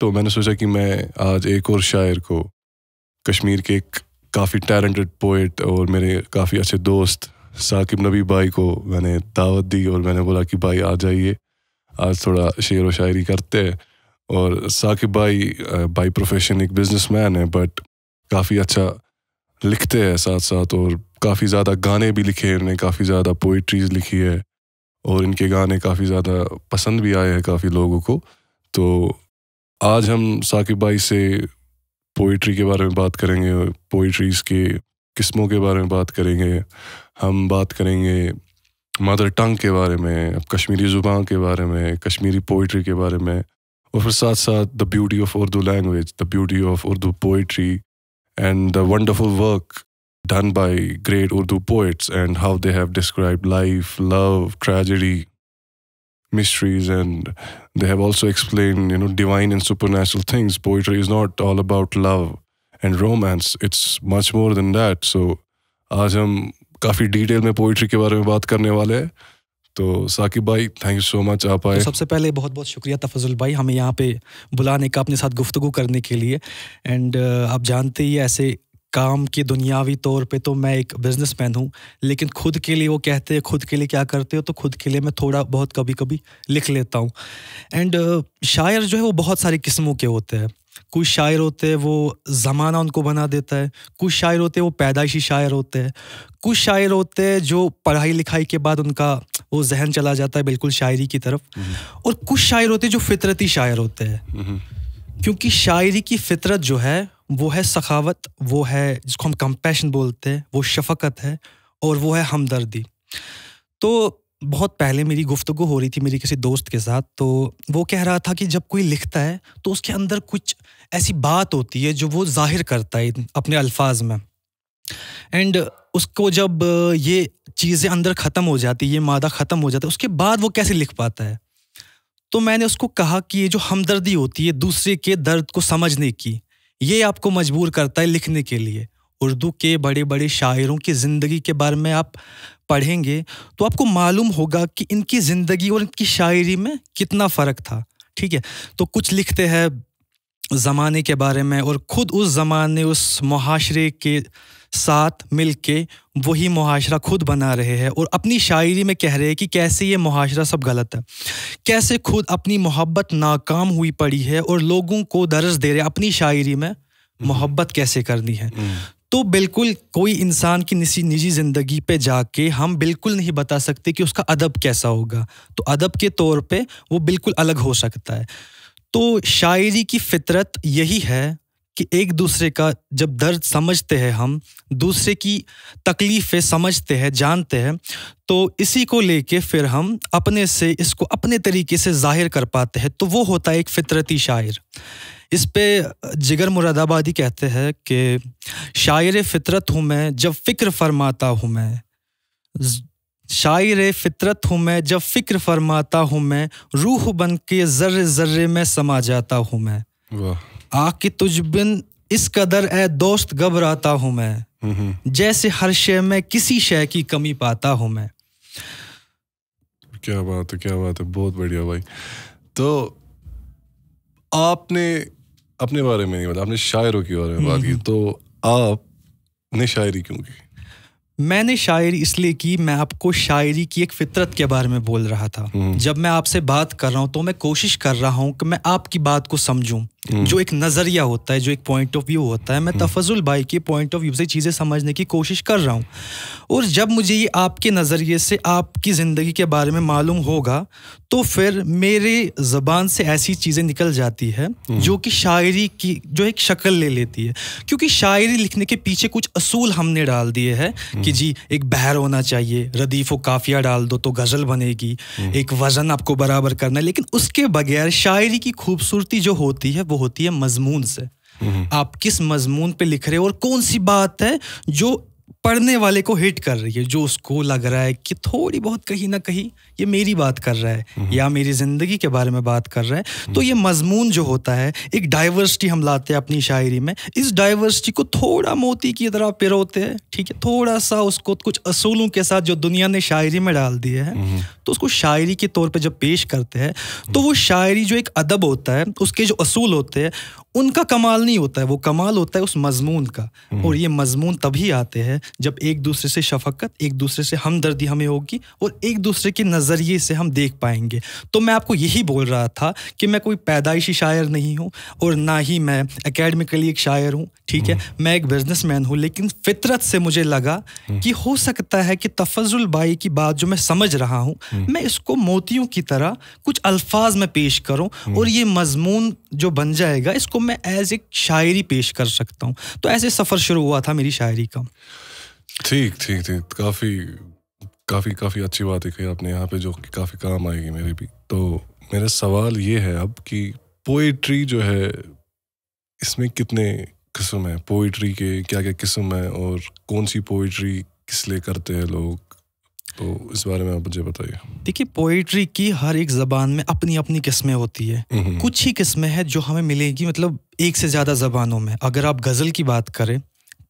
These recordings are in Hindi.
तो मैंने सोचा कि मैं आज एक और शायर को कश्मीर के एक काफ़ी टैलेंटेड पोइट और मेरे काफ़ी अच्छे दोस्त साकिब नबी भाई को मैंने दावत दी और मैंने बोला कि भाई आ जाइए आज थोड़ा शेर व शायरी करते हैं और साकिब भाई बाई प्रोफेशन एक बिजनेसमैन है बट काफ़ी अच्छा लिखते हैं साथ साथ और काफ़ी ज़्यादा गाने भी लिखे हैं इन्हें काफ़ी ज़्यादा पोइट्रीज़ लिखी है और इनके गाने काफ़ी ज़्यादा पसंद भी आए हैं काफ़ी लोगों को तो आज हम साकिब भाई से पोइट्री के बारे में बात करेंगे पोइट्रीज़ के किस्मों के बारे में बात करेंगे हम बात करेंगे मदर टंग के बारे में कश्मीरी ज़ुबान के बारे में कश्मीरी पोइट्री के बारे में और फिर साथ साथ the beauty of Urdu language the beauty of Urdu poetry and the wonderful work done by great Urdu poets and how they have describe life love tragedy mysteries and they have also explained you know divine and supernatural things poetry is not all about love and romance it's much more than that so आज हम काफ़ी डिटेल में पोइट्री के बारे में बात करने वाले हैं तो साकिब भाई थैंक यू सो मच आप आए तो सबसे पहले बहुत बहुत शुक्रिया तफजुल भाई हमें यहाँ पे बुलाने का अपने साथ गुफ्तु करने के लिए एंड आप जानते ही ऐसे काम की दुनियावी तौर पे तो मैं एक बिजनेसमैन हूँ लेकिन खुद के लिए वो कहते हैं खुद के लिए क्या करते हो तो खुद के लिए मैं थोड़ा बहुत कभी कभी लिख लेता हूँ एंड uh, शायर जो है वो बहुत सारी किस्मों के होते हैं कुछ शायर होते हैं वो ज़माना उनको बना देता है कुछ शायर होते हैं वो पैदाइशी शायर होते हैं कुछ शायर होते हैं जो पढ़ाई लिखाई के बाद उनका वो जहन चला जाता है बिल्कुल शायरी की तरफ हम्म। और कुछ शायर होते हैं जो फितरती शायर होते हैं हम्म। क्योंकि शायरी की फितरत जो है वो है सखावत वो है जिसको हम कंपैशन बोलते हैं वो शफकत है और वो है हमदर्दी तो बहुत पहले मेरी गुफ्तगु हो रही थी मेरी किसी दोस्त के साथ तो वो कह रहा था कि जब कोई लिखता है तो उसके अंदर कुछ ऐसी बात होती है जो वो जाहिर करता है अपने अल्फाज में एंड उसको जब ये चीज़ें अंदर ख़त्म हो जाती ये मादा ख़त्म हो जाता है उसके बाद वो कैसे लिख पाता है तो मैंने उसको कहा कि ये जो हमदर्दी होती है दूसरे के दर्द को समझने की ये आपको मजबूर करता है लिखने के लिए उर्दू के बड़े बड़े शायरों की ज़िंदगी के बारे में आप पढ़ेंगे तो आपको मालूम होगा कि इनकी ज़िंदगी और इनकी शायरी में कितना फ़र्क था ठीक है तो कुछ लिखते हैं ज़माने के बारे में और ख़ुद उस ज़माने उस मुहाशरे के साथ मिल के वही मुहाशरा खुद बना रहे हैं और अपनी शायरी में कह रहे हैं कि कैसे ये मुहाशरा सब गलत है कैसे खुद अपनी मोहब्बत नाकाम हुई पड़ी है और लोगों को दर्ज दे रहे हैं अपनी शायरी में हम्म। मोहब्बत कैसे करनी है हम्म। तो बिल्कुल कोई इंसान की निजी ज़िंदगी पे जाके हम बिल्कुल नहीं बता सकते कि उसका अदब कैसा होगा तो अदब के तौर पे वो बिल्कुल अलग हो सकता है तो शायरी की फितरत यही है कि एक दूसरे का जब दर्द समझते हैं हम दूसरे की तकलीफ़ें समझते हैं जानते हैं तो इसी को लेके फिर हम अपने से इसको अपने तरीके से जाहिर कर पाते हैं तो वो होता है एक फितरती शायर इस पे जिगर मुरादाबादी कहते हैं कि शायर फितरत हूँ मैं जब फ़िक्र फरमाता हूँ मैं शायर फितरत हूँ मैं जब फ़िक्र फरमाता हूँ मैं रूह बन के ज़र्रे ज़र्रे में समा जाता हूँ मैं वाह आके तुझ बिन इस कदर ए दोस्त घबराता हूं मैं जैसे हर शय में किसी शय की कमी पाता हूँ मैं क्या बात है क्या बात है बहुत बढ़िया भाई तो आपने अपने बारे में नहीं बता आपने शायरों के बारे में बात की तो आपने शायरी क्यों की मैंने शायरी इसलिए की मैं आपको शायरी की एक फितरत के बारे में बोल रहा था हम्म। जब मैं आपसे बात कर रहा हूं तो मैं कोशिश कर रहा हूं कि मैं आपकी बात को समझूं हम्म। जो एक नज़रिया होता है जो एक पॉइंट ऑफ व्यू होता है मैं तफजुल भाई के पॉइंट ऑफ व्यू से चीज़ें समझने की कोशिश कर रहा हूँ और जब मुझे ये आपके नज़रिए से आपकी ज़िंदगी के बारे में मालूम होगा तो फिर मेरे ज़बान से ऐसी चीज़ें निकल जाती है हम्म। जो कि शायरी की जो एक शक्ल ले लेती है क्योंकि शायरी लिखने के पीछे कुछ असूल हमने डाल दिए हैं हम्म। कि जी एक बहर होना चाहिए रदीफ व काफिया डाल दो तो गज़ल बनेगी एक वज़न आपको बराबर करना है लेकिन उसके बगैर शायरी की खूबसूरती जो होती है वो होती है मजमून से हम्म। आप किस मजमून पे लिख रहे हो और कौन सी बात है जो पढ़ने वाले को हिट कर रही है जो उसको लग रहा है कि थोड़ी बहुत कहीं ना कहीं ये मेरी बात कर रहा है हम्म। या मेरी ज़िंदगी के बारे में बात कर रहा है तो ये मजमून जो होता है एक डाइवर्सिटी हम लाते हैं अपनी शायरी में इस डाइवर्सिटी को थोड़ा मोती की तरह पिरोते हैं ठीक है थोड़ा सा उसको कुछ असूलों के साथ जो दुनिया ने शायरी में डाल दिया है हम्म। तो उसको शायरी के तौर पर जब पेश करते हैं तो वो शायरी जो एक अदब होता है उसके जो असूल होते हैं उनका कमाल नहीं होता है वो कमाल होता है उस मजमून का हम्म। और ये मजमून तभी आते हैं जब एक दूसरे से शफकत एक दूसरे से हमदर्दी हमें होगी और एक दूसरे की नज़र नज़रिए से हम देख पाएंगे तो मैं आपको यही बोल रहा था कि मैं कोई पैदाइशी शायर नहीं हूँ और ना ही मैं अकेडमिकली एक शायर हूँ ठीक है हम्म। मैं एक मैन हूँ लेकिन फितरत से मुझे लगा हम्म। कि हो सकता है कि तफजुल बाई की बात जो मैं समझ रहा हूँ हम्म। मैं इसको मोतियों की तरह कुछ अल्फाज में पेश करूँ और ये मजमून जो बन जाएगा इसको मैं एज एक शायरी पेश कर सकता हूँ तो ऐसे सफ़र शुरू हुआ था मेरी शायरी का ठीक ठीक ठीक काफ़ी काफ़ी काफ़ी अच्छी बातें कही आपने यहाँ पे जो कि काफ़ी काम आएगी मेरे भी तो मेरा सवाल ये है अब कि पोइट्री जो है इसमें कितने किस्म है पोइट्री के क्या क्या किस्म है और कौन सी पोइट्री किस लिए करते हैं लोग तो इस बारे में आप मुझे बताइए देखिए पोइट्री की हर एक जबान में अपनी अपनी किस्में होती है हम्म। कुछ ही किस्में हैं जो हमें मिलेगी मतलब एक से ज़्यादा जबानों में अगर आप गज़ल की बात करें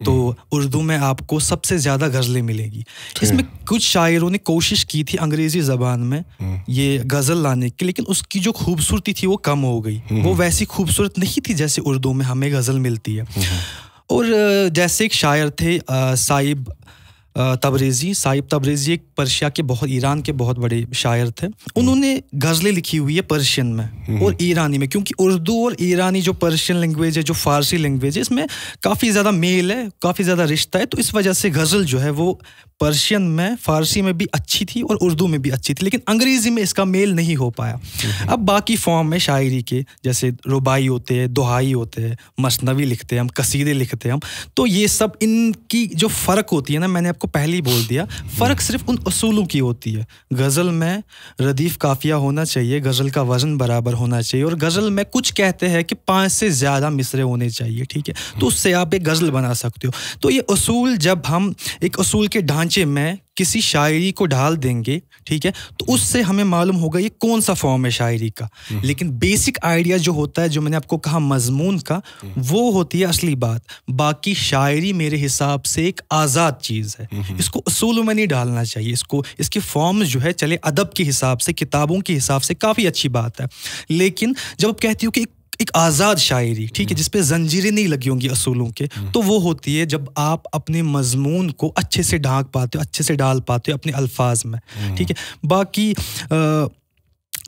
तो हम्म। उर्दू में आपको सबसे ज़्यादा गज़लें मिलेगी इसमें कुछ शायरों ने कोशिश की थी अंग्रेज़ी ज़बान में हम्म। ये गज़ल लाने की लेकिन उसकी जो खूबसूरती थी वो कम हो गई हम्म। वो वैसी खूबसूरत नहीं थी जैसे उर्दू में हमें गज़ल मिलती है और जैसे एक शायर थे साहिब तबरेज़ी साहिब तबरेज़ी एक पर्शिया के बहुत ईरान के बहुत बड़े शायर थे उन्होंने गज़लें लिखी हुई है पर्शियन में हम्म। और ईरानी में क्योंकि उर्दू और ईरानी जो पर्शियन लैंग्वेज है जो फारसी लैंग्वेज है इसमें काफ़ी ज़्यादा मेल है काफ़ी ज़्यादा रिश्ता है तो इस वजह से गज़ल जो है वो पर्शियन में फारसी में भी अच्छी थी और उर्दू में भी अच्छी थी लेकिन अंग्रेज़ी में इसका मेल नहीं हो पाया हम्म। अब बाकी फॉर्म में शायरी के जैसे रुबाई होते हैं दोहाई होते हैं मसनवी लिखते हैं हम कसीदे लिखते हैं हम तो ये सब इनकी जो फ़र्क होती है ना मैंने आपको आपको पहले ही बोल दिया फ़र्क सिर्फ उन असूलों की होती है गज़ल में रदीफ़ काफिया होना चाहिए गज़ल का वज़न बराबर होना चाहिए और गज़ल में कुछ कहते हैं कि पाँच से ज़्यादा मिसरे होने चाहिए ठीक है तो उससे आप एक गज़ल बना सकते हो तो ये असूल जब हम एक असूल के ढांचे में किसी शायरी को डाल देंगे ठीक है तो उससे हमें मालूम होगा ये कौन सा फॉर्म है शायरी का हम्म। लेकिन बेसिक आइडिया जो होता है जो मैंने आपको कहा मजमून का हम्म। वो होती है असली बात बाकी शायरी मेरे हिसाब से एक आज़ाद चीज़ है हम्म, इसको असूल में नहीं डालना चाहिए इसको इसके फॉर्म जो है चले अदब के हिसाब से किताबों के हिसाब से काफ़ी अच्छी बात है लेकिन जब आप कहती हो कि एक एक आज़ाद शायरी ठीक है हम्म। जिसपे जंजीरें नहीं लगी होंगी असूलों के हम्म। तो वो होती है जब आप अपने मजमून को अच्छे से ढांक पाते हो अच्छे से डाल पाते हो अपने अल्फाज में हम्म। ठीक है बाकी आ,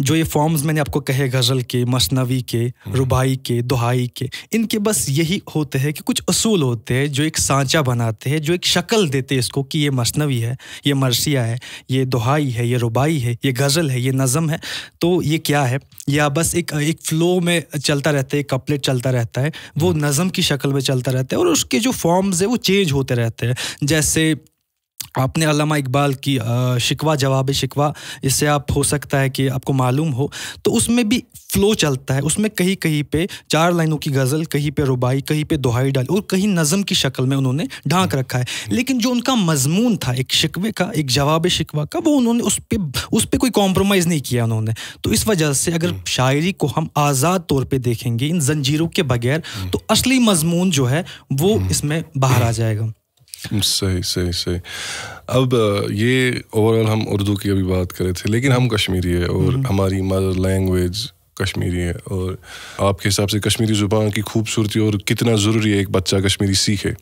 जो ये फॉर्म्स मैंने आपको कहे गज़ल के मसनवी के हम्म। रुबाई के दुहाई के इनके बस यही होते हैं कि कुछ असूल होते हैं जो एक सांचा बनाते हैं जो एक शक्ल देते हैं इसको कि ये मसनवी है ये मरसिया है ये दुहाई है ये रुबाई है ये गज़ल है ये नज़म है तो ये क्या है या बस एक एक फ़्लो में चलता रहता है एक कपलेट चलता रहता है वो हम्म। नज़म की शक्ल में चलता रहता है और उसके जो फॉर्म्स है वो चेंज होते रहते हैं जैसे आपने अलामा इकबाल की शिकवा जवाब शिकवा इससे आप हो सकता है कि आपको मालूम हो तो उसमें भी फ्लो चलता है उसमें कहीं कहीं पे चार लाइनों की गज़ल कहीं पे रुबाई कहीं पे दोहाई डाली और कहीं नज़म की शक्ल में उन्होंने ढांक रखा है लेकिन जो उनका मजमून था एक शिकवे का एक जवाब शिकवा का वो उन्होंने उस पर उस पर कोई कॉम्प्रोमाइज़ नहीं किया उन्होंने तो इस वजह से अगर हम्म। शायरी को हम आज़ाद तौर पर देखेंगे इन जंजीरों के बगैर हम्म। तो असली मजमून जो है वो हम्म। इसमें बाहर आ जाएगा सही सही सही अब ये ओवरऑल हम उर्दू की अभी बात कर रहे थे लेकिन हम कश्मीरी है और हम्म। हमारी मदर लैंग्वेज कश्मीरी है और आपके हिसाब से कश्मीरी ज़ुबान की खूबसूरती और कितना ज़रूरी है एक बच्चा कश्मीरी सीखे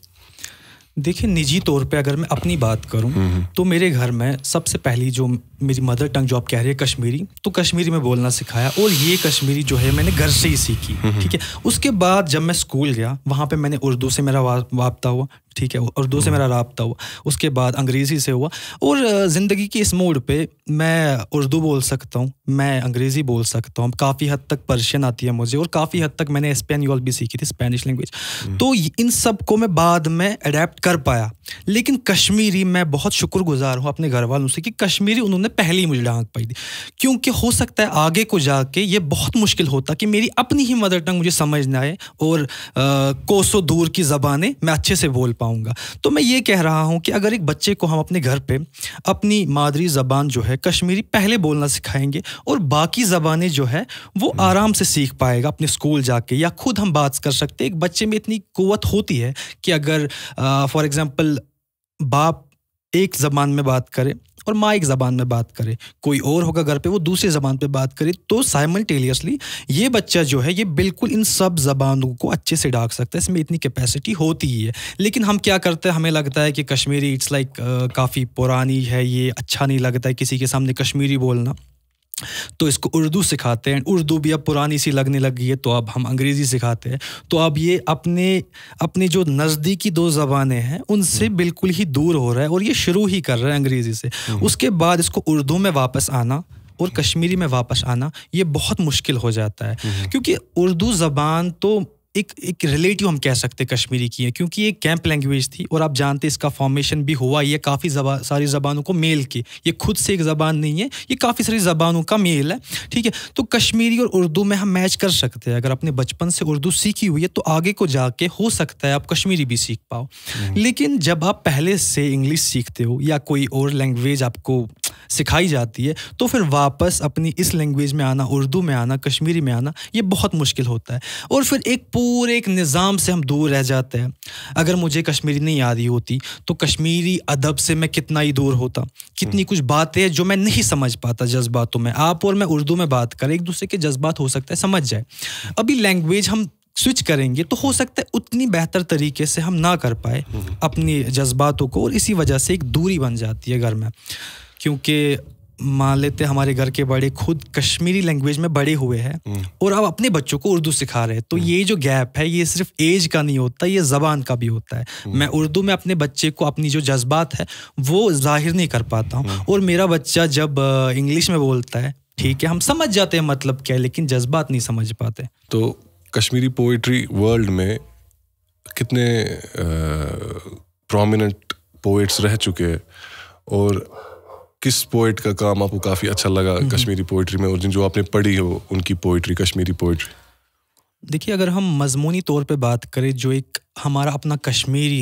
देखिए निजी तौर पे अगर मैं अपनी बात करूं हम्म, हम्म। तो मेरे घर में सबसे पहली जो मेरी मदर टंग जो आप कह रही है कश्मीरी तो कश्मीरी में बोलना सिखाया और ये कश्मीरी जो है मैंने घर से ही सीखी ठीक है उसके बाद जब मैं स्कूल गया वहाँ पे मैंने उर्दू से मेरा वापता हुआ ठीक है उर्दू से मेरा रबता हुआ उसके बाद अंग्रेज़ी से हुआ और ज़िंदगी के इस मोड पे मैं उर्दू बोल सकता हूँ मैं अंग्रेज़ी बोल सकता हूँ काफ़ी हद तक पर्शियन आती है मुझे और काफ़ी हद तक मैंने स्पेनियल भी सीखी थी स्पेनिश लैंग्वेज हम्म। तो इन सब को मैं बाद में अडेप्ट कर पाया लेकिन कश्मीरी मैं बहुत शुक्रगुजार हूँ अपने घर वालों से कि कश्मीरी उन्होंने पहले ही मुझे डांक पाई थी क्योंकि हो सकता है आगे को जाके ये बहुत मुश्किल होता कि मेरी अपनी ही मदर टंग मुझे समझ ना आए और कोसों दूर की ज़बानें मैं अच्छे से बोल पाऊँ पाऊंगा तो मैं ये कह रहा हूँ कि अगर एक बच्चे को हम अपने घर पे अपनी मादरी ज़बान जो है कश्मीरी पहले बोलना सिखाएंगे और बाकी ज़बानें जो है वो हम्म। आराम से सीख पाएगा अपने स्कूल जाके या खुद हम बात कर सकते एक बच्चे में इतनी कुत होती है कि अगर फॉर एग्ज़ाम्पल बाप एक ज़बान में बात करे और माँ एक ज़बान में बात करे कोई और होगा घर पे वो दूसरी ज़बान पे बात करे तो साइमल्टेनियसली ये बच्चा जो है ये बिल्कुल इन सब ज़बानों को अच्छे से डाक सकता है इसमें इतनी कैपेसिटी होती ही है लेकिन हम क्या करते हैं हमें लगता है कि कश्मीरी इट्स लाइक काफ़ी पुरानी है ये अच्छा नहीं लगता है किसी के सामने कश्मीरी बोलना तो इसको उर्दू सिखाते हैं उर्दू भी अब पुरानी सी लगने लगी है तो अब हम अंग्रेज़ी सिखाते हैं तो अब ये अपने अपने जो नज़दीकी दो ज़बानें हैं उनसे हम्म। बिल्कुल ही दूर हो रहा है और ये शुरू ही कर रहा है अंग्रेज़ी से हम्म। उसके बाद इसको उर्दू में वापस आना और कश्मीरी में वापस आना ये बहुत मुश्किल हो जाता है हम्म। क्योंकि उर्दू ज़बान तो एक एक रिलेटिव हम कह सकते हैं कश्मीरी की है क्योंकि ये कैंप लैंग्वेज थी और आप जानते इसका फॉर्मेशन भी हुआ ये काफ़ी जबा सारी ज़बानों को मेल के ये खुद से एक ज़बान नहीं है ये काफ़ी सारी ज़बानों का मेल है ठीक है तो कश्मीरी और उर्दू में हम मैच कर सकते हैं अगर आपने बचपन से उर्दू सीखी हुई है तो आगे को जाके हो सकता है आप कश्मीरी भी सीख पाओ हम्म। लेकिन जब आप पहले से इंग्लिश सीखते हो या कोई और लैंग्वेज आपको सिखाई जाती है तो फिर वापस अपनी इस लैंग्वेज में आना उर्दू में आना कश्मीरी में आना ये बहुत मुश्किल होता है और फिर एक पूरे एक निज़ाम से हम दूर रह जाते हैं अगर मुझे कश्मीरी नहीं आ रही होती तो कश्मीरी अदब से मैं कितना ही दूर होता कितनी हम्म। कुछ बातें जो मैं नहीं समझ पाता जज्बातों में आप और मैं उर्दू में बात करें एक दूसरे के जज्बात हो सकता है समझ जाए अभी लैंग्वेज हम स्विच करेंगे तो हो सकता है उतनी बेहतर तरीके से हम ना कर पाए हम्म। अपनी जज्बातों को और इसी वजह से एक दूरी बन जाती है घर में क्योंकि मान लेते हमारे घर के बड़े खुद कश्मीरी लैंग्वेज में बड़े हुए हैं हम्म। और अब अपने बच्चों को उर्दू सिखा रहे हैं तो हम्म। ये जो गैप है ये सिर्फ एज का नहीं होता ये ज़बान का भी होता है हम्म। मैं उर्दू में अपने बच्चे को अपनी जो जज्बात है वो जाहिर नहीं कर पाता हूँ और मेरा बच्चा जब इंग्लिश में बोलता है ठीक है हम समझ जाते हैं मतलब क्या है लेकिन जज्बात नहीं समझ पाते तो कश्मीरी पोइट्री वर्ल्ड में कितने प्रोमिनेंट पोइट्स रह चुके हैं और किस पोइट का काम आपको काफ़ी अच्छा लगा हम्म। कश्मीरी पोइट्री में और जिन जो आपने पढ़ी हो उनकी पोइट्री कश्मीरी पोइट्री देखिए अगर हम मजमूनी तौर पे बात करें जो एक हमारा अपना कश्मीरी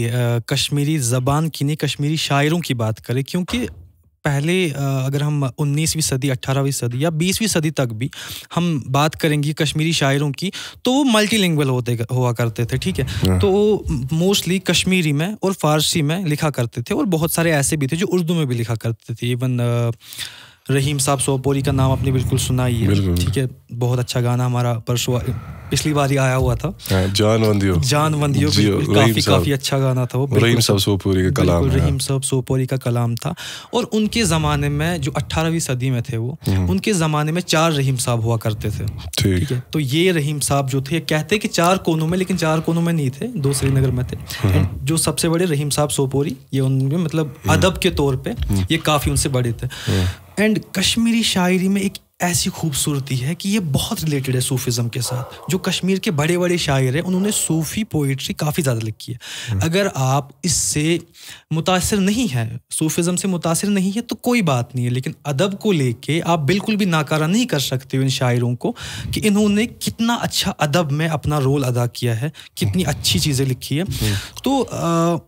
कश्मीरी ज़बान की नहीं कश्मीरी शायरों की बात करें क्योंकि पहले अगर हम 19वीं सदी 18वीं सदी या 20वीं सदी तक भी हम बात करेंगे कश्मीरी शायरों की तो वो मल्टी होते हुआ करते थे ठीक है हाँ। तो वो मोस्टली कश्मीरी में और फारसी में लिखा करते थे और बहुत सारे ऐसे भी थे जो उर्दू में भी लिखा करते थे इवन रहीम साहब सोपोरी का नाम आपने बिल्कुल सुना ही है ठीक है बहुत अच्छा गाना हमारा परसों पिछली बार ही आया हुआ था हाँ, जान वंदियो जान वंदियो काफी काफी अच्छा गाना था वो रहीम साहब सोपोरी का कलाम रहीम साहब सोपोरी का कलाम था और उनके ज़माने में जो 18वीं सदी में थे वो हम्म। उनके ज़माने में चार रहीम साहब हुआ करते थे ठीक है तो ये रहीम साहब जो थे कहते कि चार कोनों में लेकिन चार कोनों में नहीं थे दो श्रीनगर में थे हम्म। जो सबसे बड़े रहीम साहब सोपोरी ये उनमें मतलब हम्म। अदब के तौर पर ये काफ़ी उनसे बड़े थे एंड कश्मीरी शायरी में एक ऐसी खूबसूरती है कि ये बहुत रिलेटेड है सूफिज्म के साथ जो कश्मीर के बड़े बड़े शायर हैं उन्होंने सूफ़ी पोइट्री काफ़ी ज़्यादा लिखी है हम्म। अगर आप इससे मुतासर नहीं हैं सूफिज़म से मुतासर नहीं है तो कोई बात नहीं है लेकिन अदब को लेके आप बिल्कुल भी नाकारा नहीं कर सकते हो इन शायरों को कि इन्होंने कितना अच्छा अदब में अपना रोल अदा किया है कितनी अच्छी चीज़ें लिखी है हम्म। तो आ,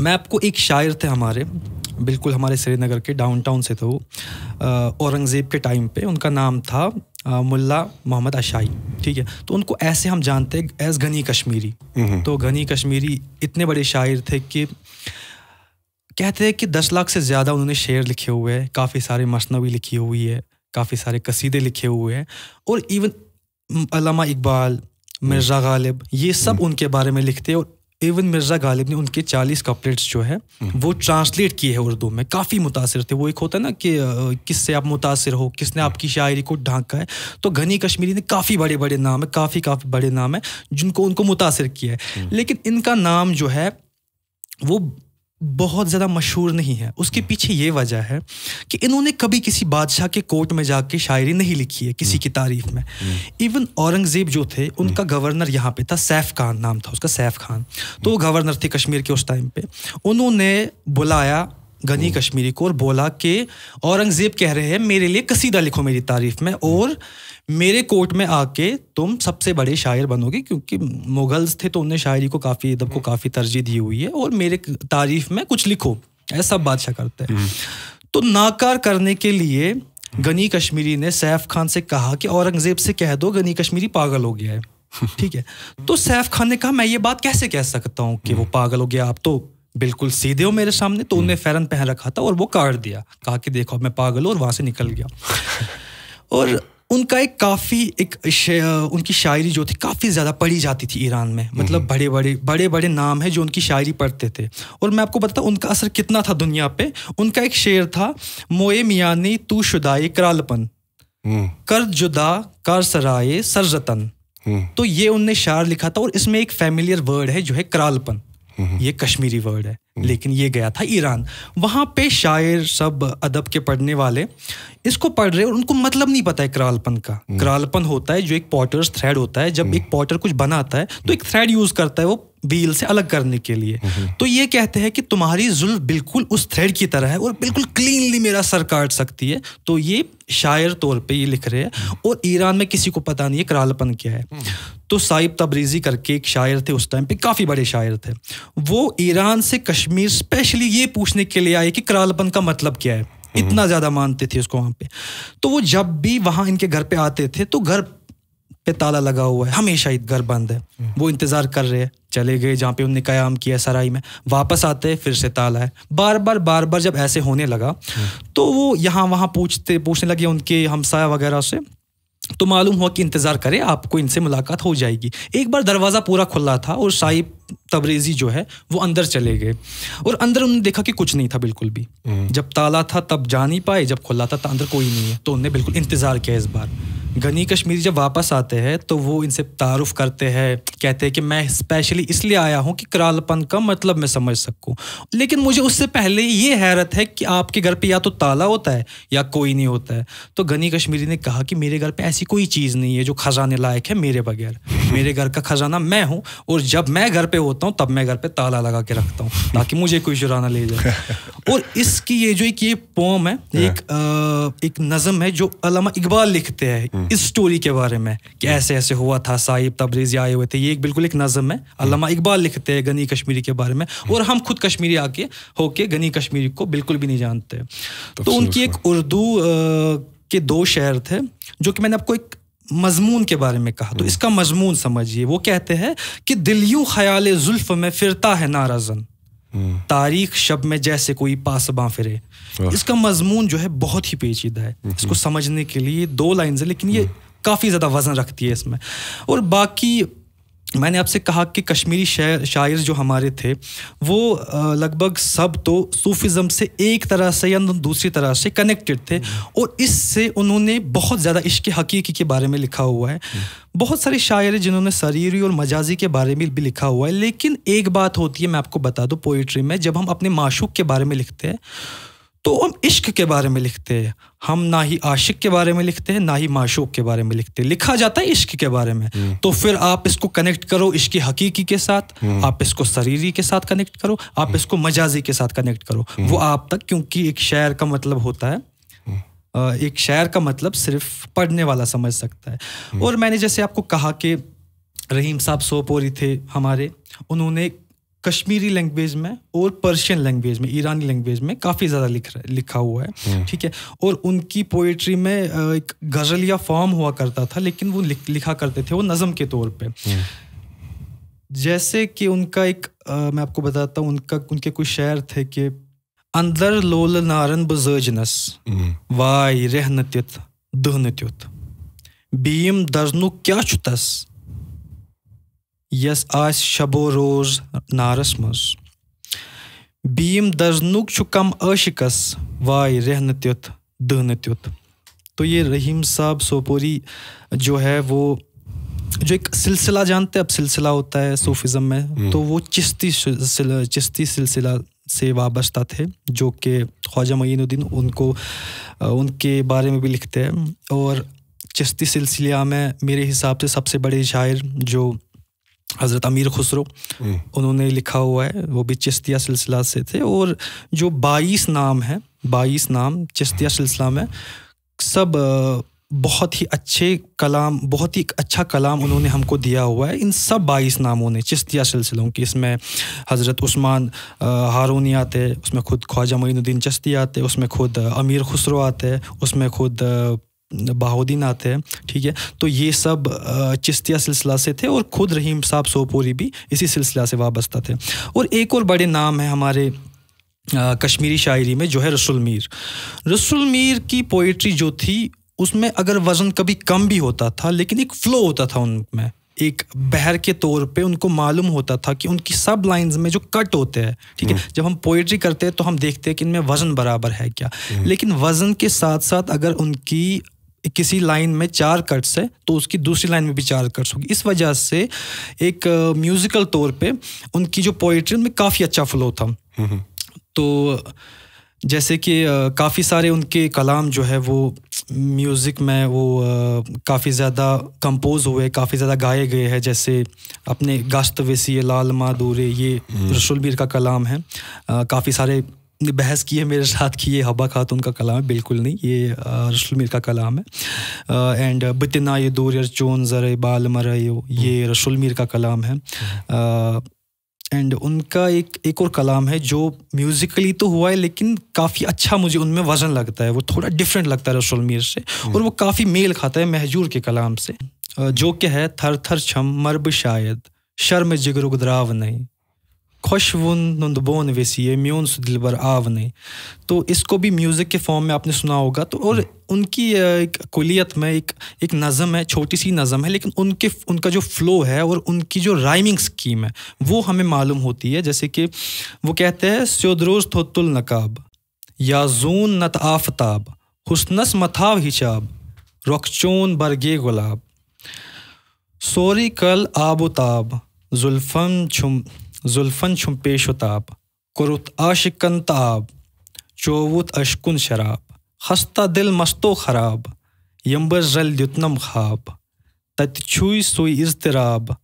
मैं आपको एक शायर थे हमारे बिल्कुल हमारे श्रीनगर के डाउनटाउन से थे वो औरंगज़ेब के टाइम पे उनका नाम था मुल्ला मोहम्मद अशाई ठीक है तो उनको ऐसे हम जानते हैं एज घनी कश्मीरी तो घनी कश्मीरी इतने बड़े शायर थे कि कहते हैं कि दस लाख से ज़्यादा उन्होंने शेर लिखे हुए हैं काफ़ी सारे मसनवी लिखी हुई है काफ़ी सारे कसीदे लिखे हुए हैं और इवन अलामा इकबाल मिर्ज़ा गालिब ये सब हम्म। उनके बारे में लिखते और एवन मिर्जा गालिब ने उनके चालीस कपलेट्स जो है हम्म। वो ट्रांसलेट किए हैं उर्दू में काफ़ी मुतासर थे वो एक होता है ना कि किससे आप मुतासर हो किसने हम्म। आपकी शायरी को ढांका है तो घनी कश्मीरी ने काफ़ी बड़े बड़े नाम है काफ़ी काफ़ी बड़े नाम है जिनको उनको मुतासर किया है हम्म। लेकिन इनका नाम जो है वो बहुत ज़्यादा मशहूर नहीं है उसके पीछे ये वजह है कि इन्होंने कभी किसी बादशाह के कोर्ट में जाके शायरी नहीं लिखी है किसी की तारीफ में इवन औरंगज़ेब जो थे उनका गवर्नर यहाँ पे था सैफ खान नाम था उसका सैफ खान तो वो गवर्नर थे कश्मीर के उस टाइम पे उन्होंने बुलाया गनी कश्मीरी को और बोला कि औरंगज़ेब कह रहे हैं मेरे लिए कसीदा लिखो मेरी तारीफ में और मेरे कोर्ट में आके तुम सबसे बड़े शायर बनोगे क्योंकि मुगल्स थे तो उनने शायरी को काफ़ी अदब को हम्म। काफ़ी तरजीह दी हुई है और मेरे तारीफ में कुछ लिखो ऐसा बादशाह करते हैं हम्म। तो नाकार करने के लिए गनी कश्मीरी ने सैफ खान से कहा कि औरंगजेब से कह दो गनी कश्मीरी पागल हो गया है ठीक है तो सैफ खान ने कहा मैं ये बात कैसे कह सकता हूँ कि वो हम्म। पागल हो गया आप तो बिल्कुल सीधे हो मेरे सामने तो उनने फैरन पहन रखा था और वो काट दिया कहा कि देखो मैं पागल हूँ और वहां से निकल गया और उनका एक काफ़ी एक उनकी शायरी जो थी काफ़ी ज़्यादा पढ़ी जाती थी ईरान में मतलब हम्म। बड़े बड़े बड़े बड़े नाम हैं जो उनकी शायरी पढ़ते थे और मैं आपको बताता उनका असर कितना था दुनिया पे उनका एक शेर था मोए मियानी तू शुदाए करालपन हम्म। कर जुदा कर सराए रतन हम्म। तो ये उनने शार लिखा था और इसमें एक फैमिलियर वर्ड है जो है करालपन Mm-hmm. ये कश्मीरी वर्ड है mm-hmm. लेकिन ये गया था ईरान वहाँ पे शायर सब अदब के पढ़ने वाले इसको पढ़ रहे और उनको मतलब नहीं पता है क्रालपन का mm-hmm. क्रालपन होता है जो एक पॉटर्स थ्रेड होता है जब एक पॉटर कुछ बनाता है तो एक थ्रेड यूज करता है वो बील से अलग करने के लिए तो ये कहते हैं कि तुम्हारी जुल्फ बिल्कुल उस थ्रेड की तरह है और बिल्कुल क्लीनली मेरा सर काट सकती है तो ये शायर तौर पे ये लिख रहे हैं हम्म। और ईरान में किसी को पता नहीं है करालपन क्या है हम्म। तो साहिब तबरीजी करके एक शायर थे उस टाइम पे काफ़ी बड़े शायर थे वो ईरान से कश्मीर स्पेशली ये पूछने के लिए आए कि करालपन का मतलब क्या है हम्म। इतना ज़्यादा मानते थे उसको वहाँ पे तो वो जब भी वहाँ इनके घर पे आते थे तो घर पे ताला लगा हुआ है हमेशा ईदगाह बंद है हम्म। वो इंतज़ार कर रहे हैं चले गए जहाँ पे उनने कयाम किया सराई में वापस आते हैं फिर से ताला है बार बार बार बार जब ऐसे होने लगा हम्म। तो वो यहाँ वहाँ पूछते पूछने लगे उनके हमसाया वगैरह से तो मालूम हुआ कि इंतज़ार करें आपको इनसे मुलाकात हो जाएगी एक बार दरवाज़ा पूरा खुला था और साहिब तबरेज़ी जो है वो अंदर चले गए और अंदर उन्होंने देखा कि कुछ नहीं था बिल्कुल भी हम्म। जब ताला था तब जा नहीं पाए जब खुला था तो अंदर कोई नहीं है तो उन्होंने बिल्कुल इंतज़ार किया इस बार गनी कश्मीरी जब वापस आते हैं तो वो इनसे तारुफ करते हैं कहते हैं कि मैं स्पेशली इसलिए आया हूँ कि करालपन का मतलब मैं समझ सकूँ लेकिन मुझे उससे पहले ये हैरत है कि आपके घर पे या तो ताला होता है या कोई नहीं होता है तो गनी कश्मीरी ने कहा कि मेरे घर पे ऐसी कोई चीज़ नहीं है जो खजाने लायक है मेरे बगैर मेरे घर का खजाना मैं हूँ और जब मैं घर पर होता हूँ तब मैं घर पर ताला लगा के रखता हूँ ताकि मुझे कोई चुराना ले जाए और इसकी ये जो एक ये पोम है एक हाँ। एक नज़म है जो अलामा इकबाल लिखते हैं इस स्टोरी के बारे में कि हम्म। ऐसे ऐसे हुआ था साहिब तबरेजी आए हुए थे ये एक बिल्कुल एक नज़म है हम्म। अलामा इकबाल लिखते हैं गनी कश्मीरी के बारे में हम्म। और हम खुद कश्मीरी आके होके गनी कश्मीरी को बिल्कुल भी नहीं जानते तो उनकी एक उर्दू के दो शहर थे जो कि मैंने आपको एक मजमून के बारे में कहा तो इसका मजमून समझिए वो कहते हैं कि दिलयू ख्याल जुल्फ में फिरता है नाराजन तारीख शब में जैसे कोई पासबा फिरे इसका मजमून जो है बहुत ही पेचीदा है हम्म। इसको समझने के लिए दो लाइन है लेकिन ये हम्म। काफ़ी ज़्यादा वजन रखती है इसमें और बाकी मैंने आपसे कहा कि कश्मीरी शायर जो हमारे थे वो लगभग सब तो सूफिज़म से एक तरह से या दूसरी तरह से कनेक्टेड थे हम्म। और इससे उन्होंने बहुत ज़्यादा इश्क हकीकी के बारे में लिखा हुआ है हम्म। बहुत सारे शायर हैं जिन्होंने शरीरी और मजाजी के बारे में भी लिखा हुआ है लेकिन एक बात होती है मैं आपको बता दूँ पोइट्री में जब हम अपने माशूक के बारे में लिखते हैं तो हम इश्क के बारे में लिखते हैं हम ना ही आशिक के बारे में लिखते हैं ना ही माशूक के बारे में लिखते हैं लिखा जाता है इश्क के बारे में हम्म। तो फिर आप इसको कनेक्ट करो इश्क हकीकी के साथ हम्म। आप इसको शरीरी के साथ कनेक्ट करो आप हम्म। इसको मजाजी के साथ कनेक्ट करो वो आप तक क्योंकि एक शायर का मतलब होता है एक शायर का मतलब सिर्फ पढ़ने वाला समझ सकता है और मैंने जैसे आपको कहा कि रहीम साहब सोपोरी थे हमारे उन्होंने कश्मीरी लैंग्वेज में और पर्शियन लैंग्वेज में ईरानी लैंग्वेज में काफ़ी ज़्यादा लिख लिखा हुआ है हम्म। ठीक है और उनकी पोइट्री में एक गज़ल या फॉर्म हुआ करता था लेकिन वो लिख, लिखा करते थे वो नज़म के तौर पे हम्म। जैसे कि उनका एक आ, मैं आपको बताता हूँ उनका उनके कुछ शायर थे कि अंदर लोल नारन बजनस हम्म। वाय रहन त्युत दुहन त्युत बीम दर्जनु क्या छुतस یس आस शबो रोज़ नारस منٛز بیٖم دزنُک چھُ کم عٲشِقَس واے رہنہٕ تیُتھ तो ये रहीम साहब सोपोरी जो है वो जो एक सिलसिला जानते अब सिलसिला होता है सूफिज़म में हम्म। तो वो चिश्ती चिश्ती सिलसिला से वाबस्ता थे जो कि ख्वाजा मीनुद्दीन उनको उनके बारे में भी लिखते हैं और चिश्ती सिलसिला में मेरे हिसाब से सबसे बड़े शायर जो हज़रत अमीर खुसरो हम्म। उन्होंने लिखा हुआ है वो भी चिश्तिया सिलसिला से थे और जो बाईस नाम है बाईस नाम चिश्तिया सिलसिला में सब बहुत ही अच्छे कलाम बहुत ही अच्छा कलाम उन्होंने हमको दिया हुआ है इन सब बाईस नामों ने चिश्तिया सिलसिलों की इसमें हज़रत उस्मान हारूनी आते उसमें खुद ख्वाजा मोनुद्दीन चश्ती आते उसमें खुद अमीर खुसरो आते उसमें खुद बहाउद्दीन आते हैं ठीक है तो ये सब चिश्तिया सिलसिला से थे और ख़ुद रहीम साहब सोपोरी भी इसी सिलसिला से वाबस्ता थे और एक और बड़े नाम है हमारे कश्मीरी शायरी में जो है रसुल मीर रसुल मीर की पोइट्री जो थी उसमें अगर वज़न कभी कम भी होता था लेकिन एक फ़्लो होता था उनमें एक बहर के तौर पे उनको मालूम होता था कि उनकी सब लाइंस में जो कट होते हैं ठीक है हम्म। जब हम पोइट्री करते हैं तो हम देखते हैं कि इनमें वज़न बराबर है क्या हम्म। लेकिन वज़न के साथ साथ अगर उनकी किसी लाइन में चार कट्स है तो उसकी दूसरी लाइन में भी चार कट्स होगी इस वजह से एक म्यूज़िकल तौर पे उनकी जो पोइट्री उनमें काफ़ी अच्छा फ्लो था तो जैसे कि काफ़ी सारे उनके कलाम जो है वो म्यूज़िक में वो काफ़ी ज़्यादा कंपोज हुए काफ़ी ज़्यादा गाए गए हैं जैसे अपने गश्त वसी लाल माँ ये हम्म। रसुलबीर का कलाम है काफ़ी सारे बहस की है मेरे साथ कि ये हबा खातून का कलाम है बिल्कुल नहीं ये रसुल मीर का कलाम है एंड बतना ये दूर यर चोन ज़र बाल यो ये हम्म। रसुल मीर का कलाम है एंड हम्म। उनका एक एक और कलाम है जो म्यूज़िकली तो हुआ है लेकिन काफ़ी अच्छा मुझे उनमें वज़न लगता है वो थोड़ा डिफरेंट लगता है रसुल मीर से और हम्म। वो काफ़ी मेल खाता है महजूर के कलाम से जो कि है थर थर छम मरब शायद शर्म जिगरुगद्राव नहीं खुशवुन नंदबोन म्यून सु दिलबर आवने तो इसको भी म्यूज़िक के फॉर्म में आपने सुना होगा तो और हम्म। उनकी एक कुलियत में एक एक नज़म है छोटी सी नज़म है लेकिन उनके उनका जो फ्लो है और उनकी जो राइमिंग स्कीम है वो हमें मालूम होती है जैसे कि वो कहते हैं स्योदरोज थोतुल नकाब याजून नत आफताब हुसनस मथाव हिचाब रोकचोन बरगे गुलाब सोरी कल आबोताब जुल्फ़म छुम जुल्फन शुम्पे शुताब कुरुत आशिकन ताब चोवुत अशकुन शराब हस्ता दिल मस्तो खराब यम्बर जल द्युतनम खाब तत छुई सुई इजतराब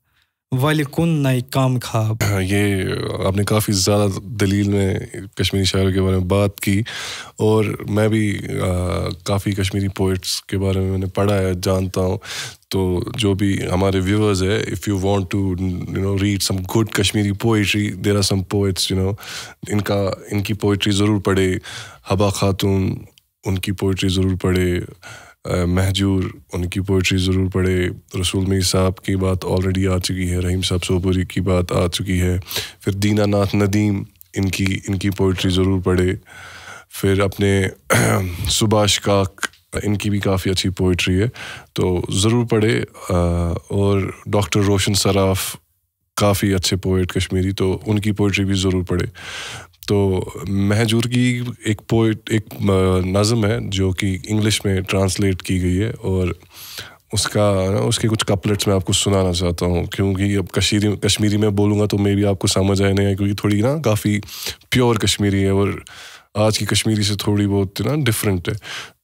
वालिकुन नाइकाम खाब हाँ, ये आपने काफ़ी ज़्यादा दलील में कश्मीरी शायरों के बारे में बात की और मैं भी काफ़ी कश्मीरी पोइट्स के बारे में मैंने पढ़ा है जानता हूँ तो जो भी हमारे व्यूअर्स है if you want to you know read some good Kashmiri poetry there are some poets you know इनका इनकी पोइट्री ज़रूर पढ़े हबा खातून उनकी पोइट्री ज़रूर पढ़े महजूर उनकी पोइट्री ज़रूर पढ़े रसूल मीर साहब की बात ऑलरेडी आ चुकी है रहीम साहब सोपुरी की बात आ चुकी है फिर दीना नाथ नदीम इनकी इनकी पोइट्री ज़रूर पढ़े फिर अपने सुभाष काक इनकी भी काफ़ी अच्छी पोइट्री है तो ज़रूर पढ़े और डॉक्टर रोशन सराफ काफ़ी अच्छे पोइट कश्मीरी तो उनकी पोइट्री भी ज़रूर पढ़े तो महजूर की एक पोइट एक नज़म है जो कि इंग्लिश में ट्रांसलेट की गई है और उसका ना उसके कुछ कपलेट्स मैं आपको सुनाना चाहता हूँ क्योंकि अब कश्मीरी कश्मीरी में बोलूँगा तो मे भी आपको समझ आए नहीं क्योंकि थोड़ी ना काफ़ी प्योर कश्मीरी है और आज की कश्मीरी से थोड़ी बहुत ना डिफरेंट है